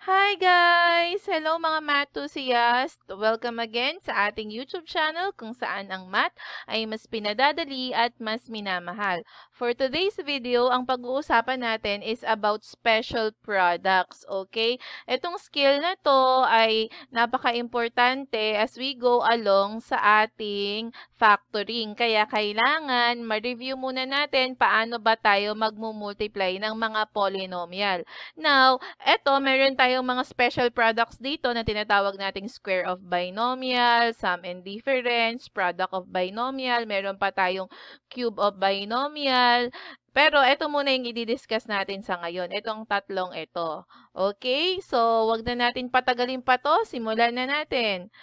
Hi guys! Hello mga matusiyast! Welcome again sa ating YouTube channel kung saan ang math ay mas pinadadali at mas minamahal. For today's video, ang pag-uusapan natin is about special products, okay? Itong skill na to ay napaka-importante as we go along sa ating factoring. Kaya kailangan ma-review muna natin paano ba tayo mag-multiply ng mga polynomial. Now, eto meron tayo tayong mga special products dito na tinatawag nating square of binomial, sum and difference, product of binomial, meron pa tayong cube of binomial. Pero ito muna yung i-discuss natin sa ngayon, itong tatlong ito. Okay, so wag na natin patagalin pa to, simulan na natin.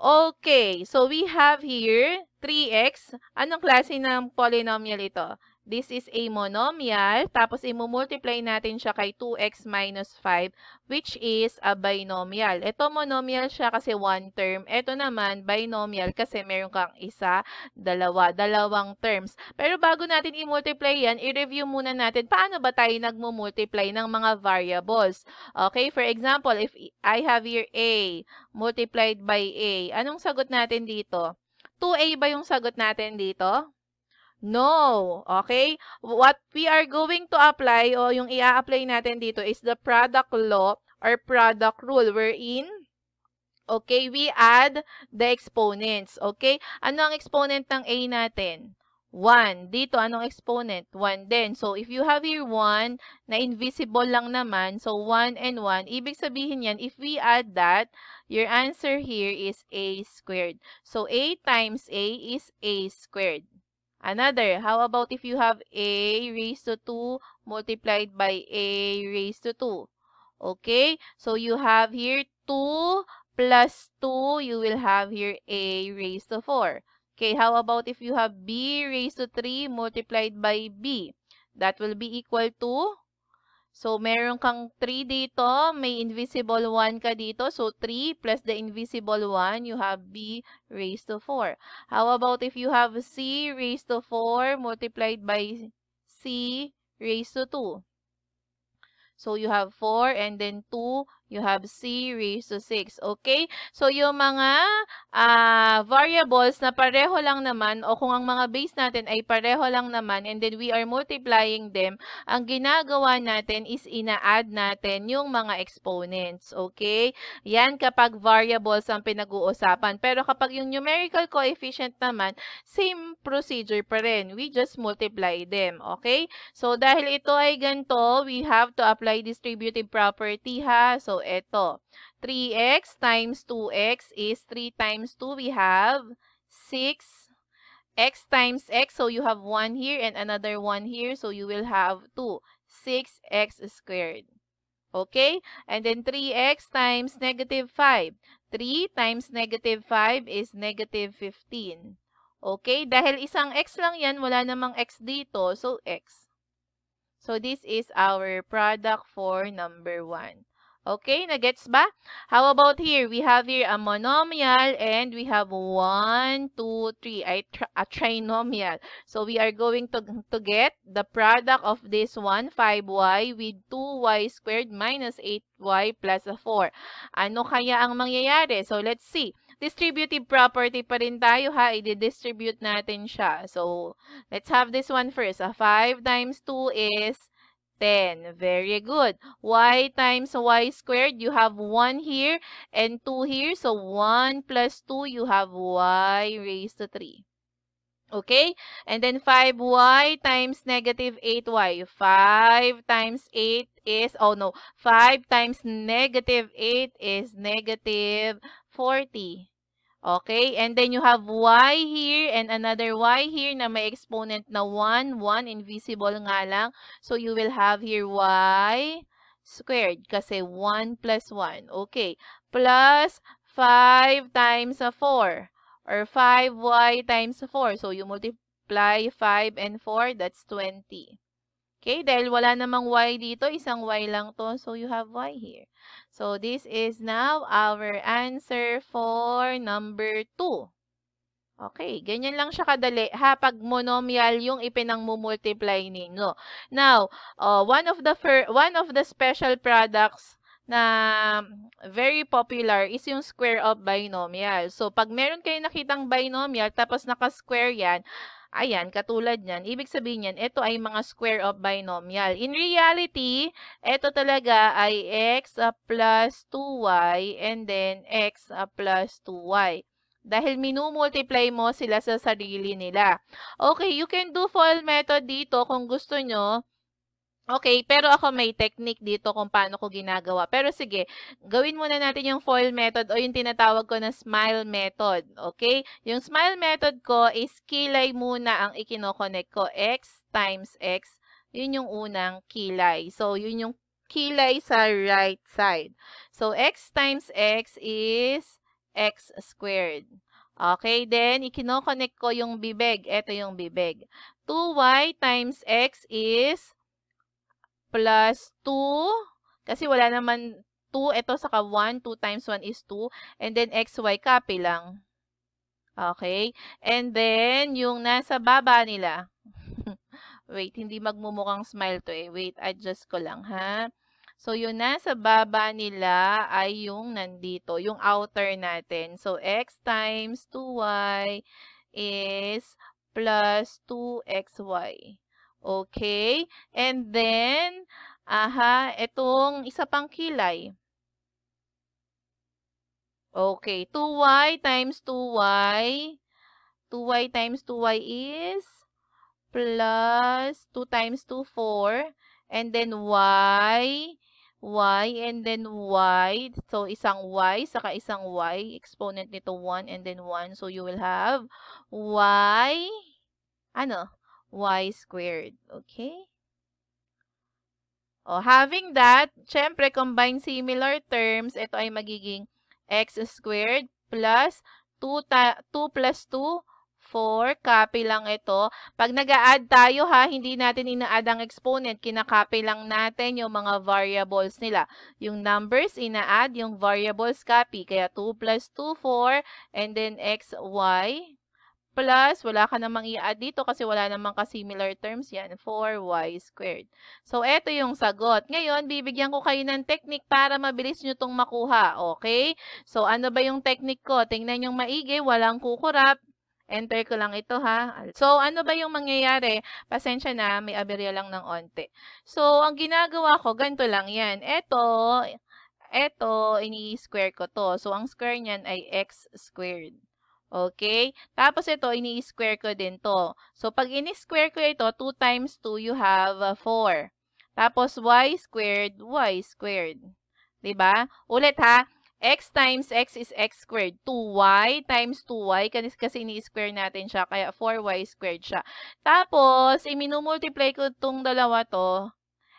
Okay, so we have here 3x. Anong klase ng polynomial ito? This is a monomial. Tapos, imumultiply natin siya kay 2x minus 5, which is a binomial. Ito, monomial siya kasi one term. Ito naman, binomial kasi meron kang isa, dalawa, dalawang terms. Pero bago natin i-multiply yan, i-review muna natin paano ba tayo nagmumultiply ng mga variables. Okay, for example, if I have here A multiplied by A, anong sagot natin dito? 2A ba yung sagot natin dito? No, okay? What we are going to apply o yung i-apply natin dito is the product law or product rule wherein okay, we add the exponents, okay? Ano ang exponent ng A natin? 1. Dito, anong exponent? 1 din. So, if you have here 1, na invisible lang naman, so 1 and 1, ibig sabihin yan, if we add that, your answer here is A squared. So, A times A is A squared. Another, how about if you have a raised to 2 multiplied by a raised to 2? Okay, so you have here 2 plus 2, you will have here a raised to 4. Okay, how about if you have b raised to 3 multiplied by b? That will be equal to So, meron kang 3 dito, may invisible 1 ka dito. So, 3 plus the invisible 1, you have b raised to 4. How about if you have c raised to 4 multiplied by c raised to 2? So, you have 4 and then 2 You have series raised to 6. Okay? So, yung mga uh, variables na pareho lang naman o kung ang mga base natin ay pareho lang naman and then we are multiplying them, ang ginagawa natin is ina-add natin yung mga exponents. Okay? Yan kapag variables ang pinag-uusapan. Pero kapag yung numerical coefficient naman, same procedure pa rin. We just multiply them. Okay? So, dahil ito ay ganito, we have to apply distributive property ha. So, eto. 3x times 2x is 3 times 2. We have 6. x times x. So, you have 1 here and another 1 here. So, you will have 2. 6x squared. Okay? And then 3x times negative 5. 3 times negative 5 is negative 15. Okay? Dahil isang x lang yan, wala namang x dito. So, x. So, this is our product for number 1. Okay, nagets ba? How about here? We have here a monomial and we have 1, 2, 3, a, tri a trinomial. So we are going to, to get the product of this one, 5y with 2y squared minus 8y plus 4. Ano kaya ang mangyayari? So let's see. Distributive property pa rin tayo ha. I-distribute natin siya. So let's have this one first. 5 times 2 is 10. Very good. y times y squared, you have 1 here and 2 here. So, 1 plus 2, you have y raised to 3. Okay? And then 5y times negative 8y. 5 times 8 is, oh no, 5 times negative 8 is negative 40. Okay, and then you have y here and another y here na may exponent na 1, 1, invisible nga lang. So, you will have here y squared kasi 1 plus 1. Okay, plus 5 times 4 or 5y times 4. So, you multiply 5 and 4, that's 20. Okay, dahil wala namang y dito, isang y lang to, so you have y here. So this is now our answer for number 2. Okay, ganyan lang siya kadali ha pag monomial yung ipinangmumultiply ninyo. Now, uh, one of the one of the special products na very popular is yung square of binomial. So, pag meron kayo nakitang binomial tapos naka-square yan, Ayan, katulad niyan. Ibig sabihin niyan, ito ay mga square of binomial. In reality, ito talaga ay x plus 2y and then x plus 2y. Dahil minumultiply mo sila sa sarili nila. Okay, you can do foil method dito kung gusto nyo Okay, pero ako may technique dito kung paano ko ginagawa. Pero sige, gawin muna natin yung foil method o yung tinatawag ko na smile method. Okay? Yung smile method ko is kilay muna ang ikinokonek ko. X times X. Yun yung unang kilay. So, yun yung kilay sa right side. So, X times X is X squared. Okay, then ikinokonek ko yung bibig. Ito yung bibig. 2y times x is plus 2. Kasi wala naman 2. Ito saka 1. 2 times 1 is 2. And then xy copy lang. Okay? And then, yung nasa baba nila. Wait, hindi magmumukhang smile to eh. Wait, adjust ko lang ha. So, yung nasa baba nila ay yung nandito, yung outer natin. So, x times 2y is plus 2xy. Okay? And then, aha, itong isa pang kilay. Okay, 2y times 2y. 2y times 2y is plus 2 times 2, 4. And then y, y, and then y. So, isang y, saka isang y. Exponent nito 1 and then 1. So, you will have y, ano? y squared. Okay? O, oh, having that, syempre, combine similar terms, ito ay magiging x squared plus 2, 2 plus 2 4. Copy lang ito. Pag nag add tayo ha, hindi natin ina-add ang exponent. Kinakopy lang natin yung mga variables nila. Yung numbers, ina-add. Yung variables, copy. Kaya 2 plus 2, 4. And then x, y. Plus, wala ka namang i-add dito kasi wala namang ka-similar terms yan. 4y squared. So, eto yung sagot. Ngayon, bibigyan ko kayo ng technique para mabilis nyo itong makuha. Okay? So, ano ba yung technique ko? Tingnan yung maigi, walang kukurap. Enter ko lang ito ha. So, ano ba yung mangyayari? Pasensya na, may aberya lang ng onte. So, ang ginagawa ko, ganito lang yan. Ito, ito, ini-square ko to. So, ang square niyan ay x squared. Okay? Tapos ito, ini-square ko din to. So, pag ini-square ko ito, 2 times 2, you have 4. Uh, tapos, y squared, y squared. ba? Diba? Ulit ha, x times x is x squared. 2y times 2y, kasi ini-square natin siya, kaya 4y squared siya. Tapos, iminumultiply ko itong dalawa to.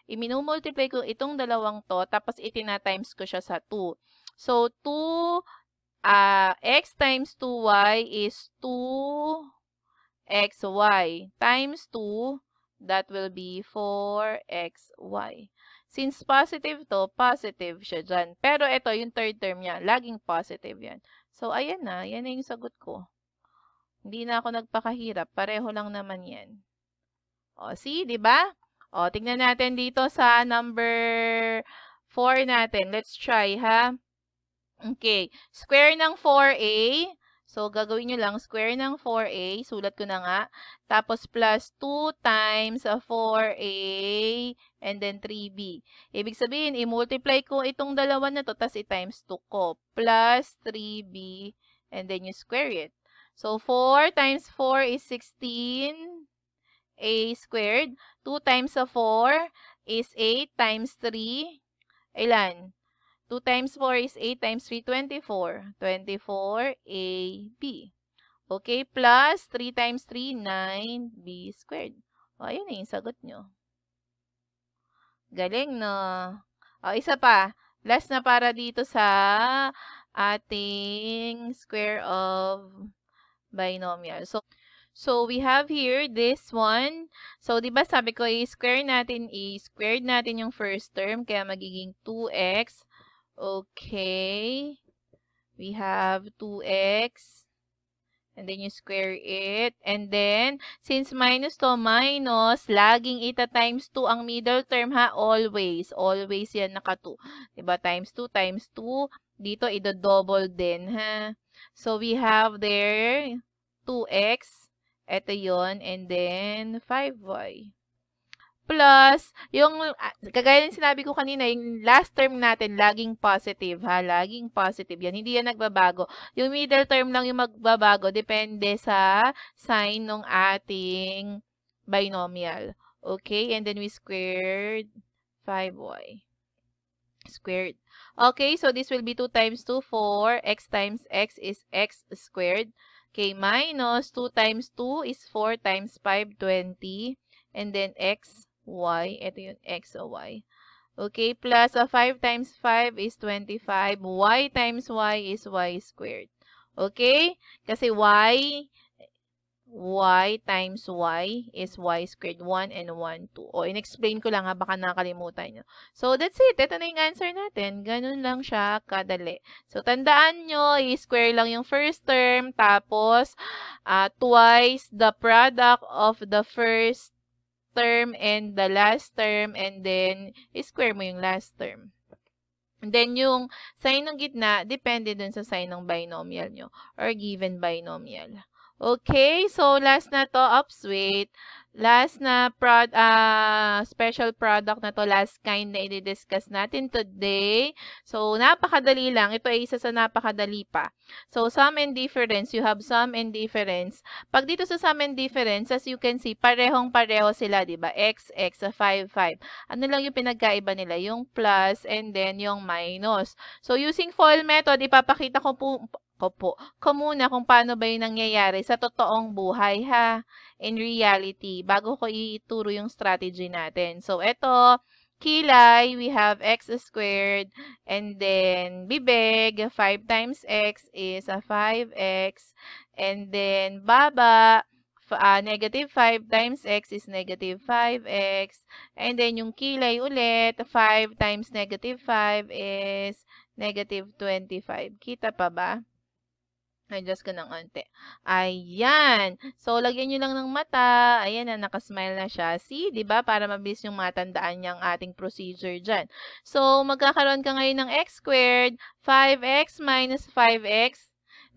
Iminumultiply ko itong dalawang to, tapos itina-times ko siya sa 2. So, 2 uh, x times 2y is 2xy times 2, that will be 4xy. Since positive to, positive siya dyan. Pero ito, yung third term niya, laging positive yan. So, ayan na. Yan na yung sagot ko. Hindi na ako nagpakahirap. Pareho lang naman yan. O, see, di ba? O, tignan natin dito sa number 4 natin. Let's try, ha? Okay. Square ng 4a. So, gagawin nyo lang. Square ng 4a. Sulat ko na nga. Tapos, plus 2 times 4a and then 3b. Ibig sabihin, i-multiply ko itong dalawa na to, tapos i-times 2 ko. Plus 3b and then you square it. So, 4 times 4 is 16 a squared. 2 times 4 is 8 times 3. Ilan? 2 times 4 is 8 times 3, 24. 24AB. Okay, plus 3 times 3, 9B squared. O, ayun na yung sagot nyo. Galing, no? O, isa pa. Last na para dito sa ating square of binomial. So, So, we have here this one. So, di ba sabi ko, i-square natin, i-squared natin yung first term. Kaya, magiging 2x Okay. We have 2x. And then you square it. And then, since minus to minus, laging ita times 2 ang middle term ha. Always. Always yan naka 2. Diba? Times 2 times 2. Dito, ito-double din ha. So, we have there 2x. Ito yon And then, 5y. Plus, yung, ah, kagaya ng sinabi ko kanina, yung last term natin, laging positive, ha? Laging positive yan. Hindi yan nagbabago. Yung middle term lang yung magbabago, depende sa sign ng ating binomial. Okay? And then we squared 5y. Squared. Okay, so this will be 2 times 2, 4. x times x is x squared. Okay, minus 2 times 2 is 4 times 5, 20. And then x y. Ito yung x o y. Okay, plus uh, 5 times 5 is 25. y times y is y squared. Okay? Kasi y, y times y is y squared. 1 and 1, 2. O, in-explain ko lang ha, baka nakalimutan nyo. So, that's it. Ito na yung answer natin. Ganun lang siya kadali. So, tandaan nyo, i-square lang yung first term, tapos uh, twice the product of the first term and the last term and then square mo yung last term. And then, yung sign ng gitna, depende dun sa sign ng binomial nyo or given binomial. Okay, so last na to, wait. Last na prod, uh, special product na to, last kind na i-discuss natin today. So, napakadali lang. Ito ay isa sa napakadali pa. So, sum and difference. You have sum and difference. Pag dito sa sum and difference, as you can see, parehong-pareho sila, di ba? X, X, 5, 5. Ano lang yung pinagkaiba nila? Yung plus and then yung minus. So, using FOIL method, ipapakita ko po, ko po. Ko muna kung paano ba yung nangyayari sa totoong buhay ha, in reality, bago ko ituro yung strategy natin. So, eto, kilay, we have x squared, and then bibig, 5 times x is a 5x, and then baba, uh, negative 5 times x is negative 5x, and then yung kilay ulit, 5 times negative 5 is negative 25. Kita pa ba? Ay, Adjust ko ng onte. Ayan. So, lagyan nyo lang ng mata. Ayan na, nakasmile na siya. See, ba diba? Para mabilis yung matandaan niyang ating procedure dyan. So, magkakaroon ka ngayon ng x squared, 5x minus 5x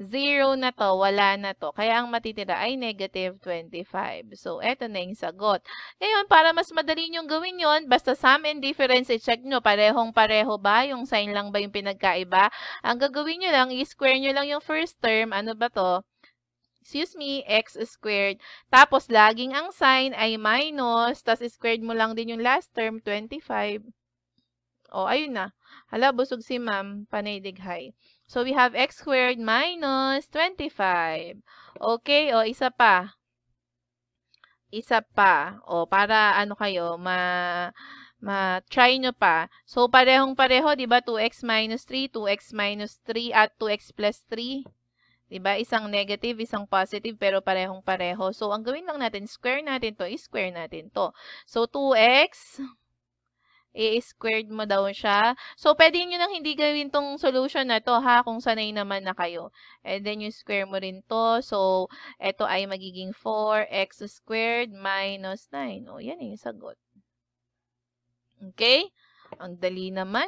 Zero na to, wala na to. Kaya ang matitira ay negative 25. So, eto na yung sagot. Ngayon, para mas madali nyong gawin yon basta sum and difference, i-check nyo, parehong-pareho ba? Yung sign lang ba yung pinagkaiba? Ang gagawin nyo lang, i-square nyo lang yung first term. Ano ba to? excuse me, x squared. Tapos, laging ang sign ay minus, tapos squared mo lang din yung last term, 25. O, ayun na. Hala, busog si ma'am, panay dighay. So, we have x squared minus 25. Okay, o isa pa. Isa pa. O, para ano kayo, ma ma-try nyo pa. So, parehong-pareho, di ba? 2x minus 3, 2x minus 3, at 2x plus 3. Di ba? Isang negative, isang positive, pero parehong-pareho. So, ang gawin lang natin, square natin to, is square natin to. So, 2x i-squared mo daw siya. So, pwede nyo nang hindi gawin tong solution na to ha, kung sanay naman na kayo. And then, yung square mo rin to. So, ito ay magiging 4x squared minus 9. O, yan yung sagot. Okay? Ang dali naman.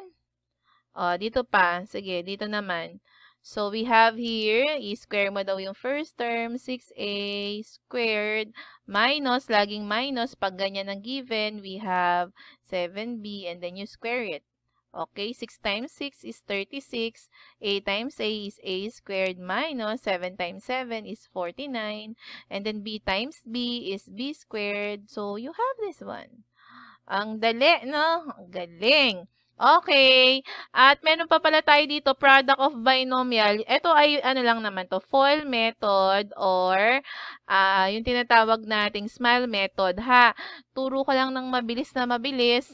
O, dito pa. Sige, dito naman. So, we have here, i-square mo daw yung first term, 6a squared minus, laging minus, pag ganyan ang given, we have 7b and then you square it. Okay, 6 times 6 is 36, a times a is a squared minus 7 times 7 is 49, and then b times b is b squared. So, you have this one. Ang dali, no? Ang galing! Okay. At meron pa pala tayo dito, product of binomial. Ito ay ano lang naman to, FOIL method or uh, yung tinatawag nating SMILE method ha. Turo ko lang ng mabilis na mabilis.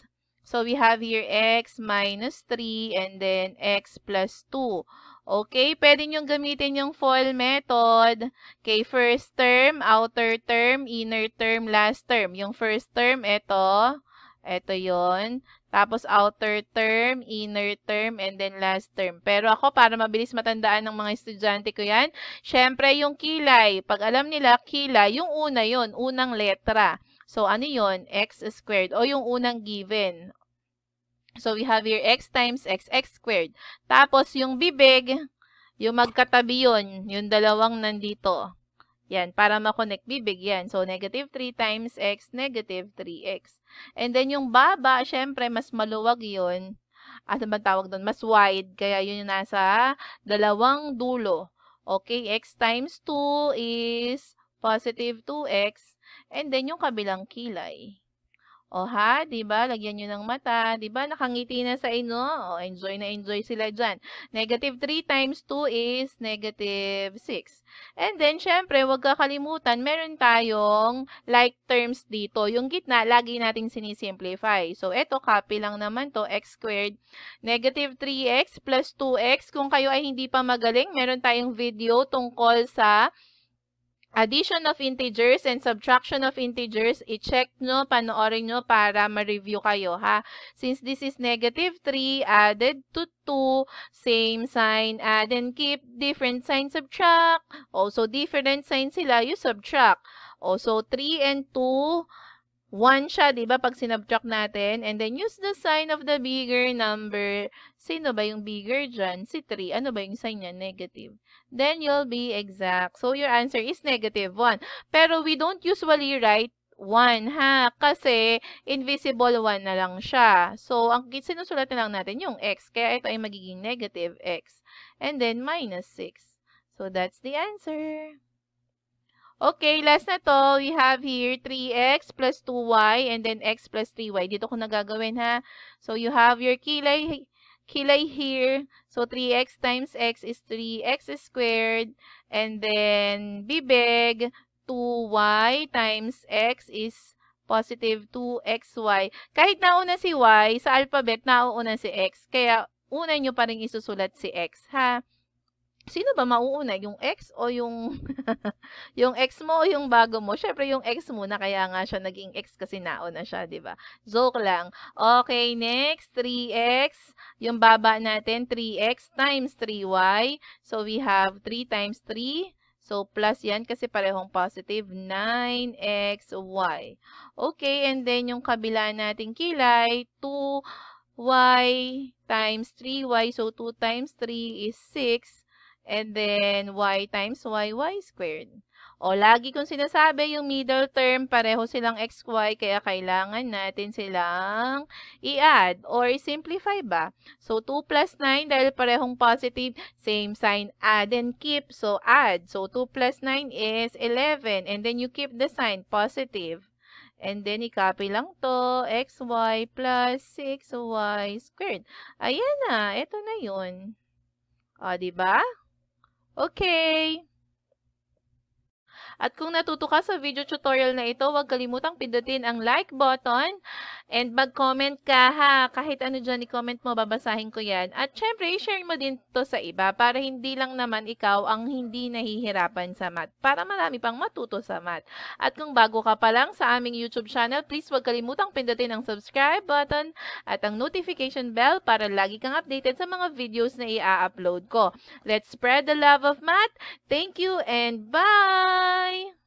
So, we have here x minus 3 and then x plus 2. Okay, pwede nyo gamitin yung FOIL method. Okay, first term, outer term, inner term, last term. Yung first term, ito. Ito yon tapos outer term, inner term, and then last term. Pero ako, para mabilis matandaan ng mga estudyante ko yan, syempre yung kilay. Pag alam nila, kilay, yung una yon unang letra. So, ano yon X squared o yung unang given. So, we have here x times x, x squared. Tapos, yung bibig, yung magkatabi yon yung dalawang nandito. Yan, para makonect bibig yan. So, negative 3 times x, negative 3x. And then, yung baba, syempre, mas maluwag yun. At ano tawag doon? Mas wide. Kaya yun yung nasa dalawang dulo. Okay, x times 2 is positive 2x. And then, yung kabilang kilay. O ha, 'di ba? Lagyan niyo ng mata, 'di ba? Nakangiti na sa inyo. O enjoy na enjoy sila diyan. Negative 3 times 2 is negative 6. And then syempre, 'wag kakalimutan, meron tayong like terms dito. Yung gitna, lagi nating sinisimplify. So eto copy lang naman to, x squared negative 3x plus 2x. Kung kayo ay hindi pa magaling, meron tayong video tungkol sa addition of integers and subtraction of integers, i-check nyo, panoorin nyo para ma-review kayo, ha? Since this is negative 3, added to 2, same sign, add and keep, different sign, subtract. Also, different sign sila, you subtract. Also, 3 and 2, 1 siya, di ba? Pag sinubtract natin. And then, use the sign of the bigger number. Sino ba yung bigger dyan? Si 3. Ano ba yung sign niya? Negative. Then, you'll be exact. So, your answer is negative 1. Pero, we don't usually write 1, ha? Kasi, invisible 1 na lang siya. So, ang sinusulat na lang natin yung x. Kaya, ito ay magiging negative x. And then, minus 6. So, that's the answer. Okay, last na to, we have here 3x plus 2y and then x plus 3y. Dito ko nagagawin ha. So, you have your kilay, kilay here. So, 3x times x is 3x squared. And then, bibig, 2y times x is positive 2xy. Kahit nauna si y, sa alphabet, nauna si x. Kaya, una nyo pa rin isusulat si x ha sino ba mauuna? Yung ex o yung yung ex mo o yung bago mo? Syempre yung ex mo na kaya nga siya naging ex kasi nauna siya, 'di ba? Joke lang. Okay, next 3x. Yung baba natin 3x times 3y. So we have 3 times 3 So, plus yan kasi parehong positive, 9xy. Okay, and then yung kabila nating kilay, 2y times 3y. So, 2 times 3 is 6. And then, y times y, y squared. O, lagi kong sinasabi, yung middle term, pareho silang xy, kaya kailangan natin silang i-add or simplify ba? So, 2 plus 9, dahil parehong positive, same sign, add and keep. So, add. So, 2 plus 9 is 11. And then, you keep the sign, positive. And then, i-copy lang to, xy plus 6y squared. Ayan na, ito na yun. O, diba? ba? Okay. At kung natuto ka sa video tutorial na ito, huwag kalimutang pindutin ang like button and mag-comment ka ha. Kahit ano dyan i-comment mo, babasahin ko yan. At syempre, i-share mo din to sa iba para hindi lang naman ikaw ang hindi nahihirapan sa math. Para marami pang matuto sa math. At kung bago ka pa lang sa aming YouTube channel, please huwag kalimutang pindutin ang subscribe button at ang notification bell para lagi kang updated sa mga videos na i-upload ko. Let's spread the love of math. Thank you and bye! money